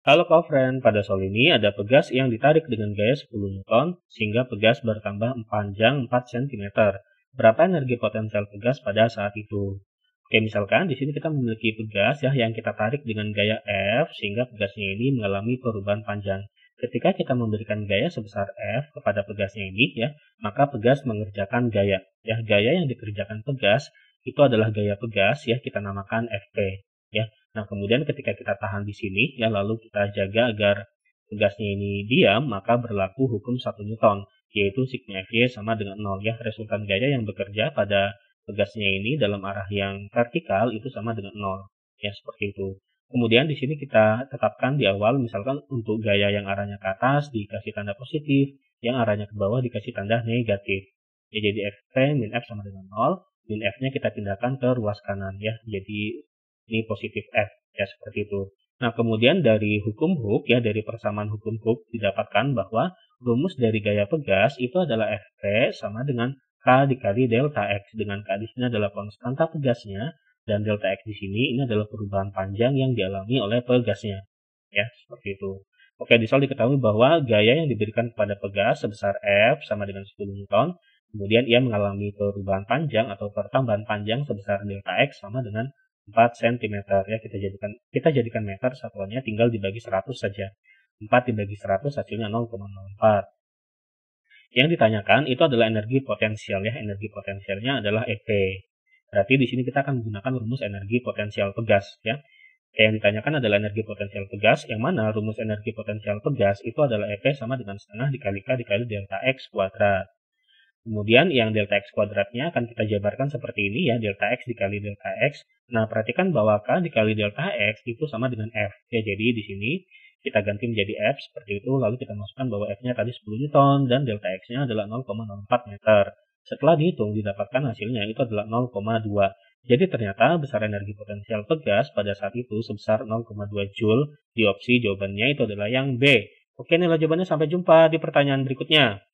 Halo Kofren, pada soal ini ada pegas yang ditarik dengan gaya 10 Newton sehingga pegas bertambah panjang 4 cm. Berapa energi potensial pegas pada saat itu? Oke, misalkan di sini kita memiliki pegas ya yang kita tarik dengan gaya F sehingga pegasnya ini mengalami perubahan panjang. Ketika kita memberikan gaya sebesar F kepada pegasnya ini ya, maka pegas mengerjakan gaya. Ya, gaya yang dikerjakan pegas itu adalah gaya pegas ya kita namakan FP ya. Nah, kemudian ketika kita tahan di sini, ya lalu kita jaga agar gasnya ini diam, maka berlaku hukum satu Newton, yaitu sigma Fy sama dengan 0 ya. Resultan gaya yang bekerja pada gasnya ini dalam arah yang vertikal itu sama dengan 0. Ya, seperti itu. Kemudian di sini kita tetapkan di awal, misalkan untuk gaya yang arahnya ke atas dikasih tanda positif, yang arahnya ke bawah dikasih tanda negatif. Ya, jadi Fy min F sama dengan 0, min F-nya kita pindahkan ke ruas kanan ya. Jadi ini positif F ya seperti itu. Nah kemudian dari hukum Hooke ya dari persamaan hukum Hooke didapatkan bahwa rumus dari gaya pegas itu adalah FP sama dengan K dikali delta X dengan K di sini adalah konstanta pegasnya dan delta X di sini ini adalah perubahan panjang yang dialami oleh pegasnya ya seperti itu. Oke, di soal diketahui bahwa gaya yang diberikan kepada pegas sebesar F sama dengan 10 Newton, kemudian ia mengalami perubahan panjang atau pertambahan panjang sebesar delta X sama dengan 4 cm ya kita jadikan kita jadikan meter satuannya tinggal dibagi 100 saja 4 dibagi 100 hasilnya 0,04 yang ditanyakan itu adalah energi potensial ya energi potensialnya adalah EP berarti di sini kita akan menggunakan rumus energi potensial tegas ya yang ditanyakan adalah energi potensial tegas yang mana rumus energi potensial tegas itu adalah EP sama dengan setengah dikali K dikali delta X kuadrat Kemudian yang delta x kuadratnya akan kita jabarkan seperti ini ya, delta x dikali delta x. Nah, perhatikan bahwa K dikali delta x itu sama dengan F. Ya, jadi di sini kita ganti menjadi F seperti itu, lalu kita masukkan bahwa F-nya tadi 10 Newton dan delta X-nya adalah 0,04 meter. Setelah dihitung, didapatkan hasilnya itu adalah 0,2. Jadi ternyata besar energi potensial pegas pada saat itu sebesar 0,2 Joule. Di opsi jawabannya itu adalah yang B. Oke, nilai jawabannya. Sampai jumpa di pertanyaan berikutnya.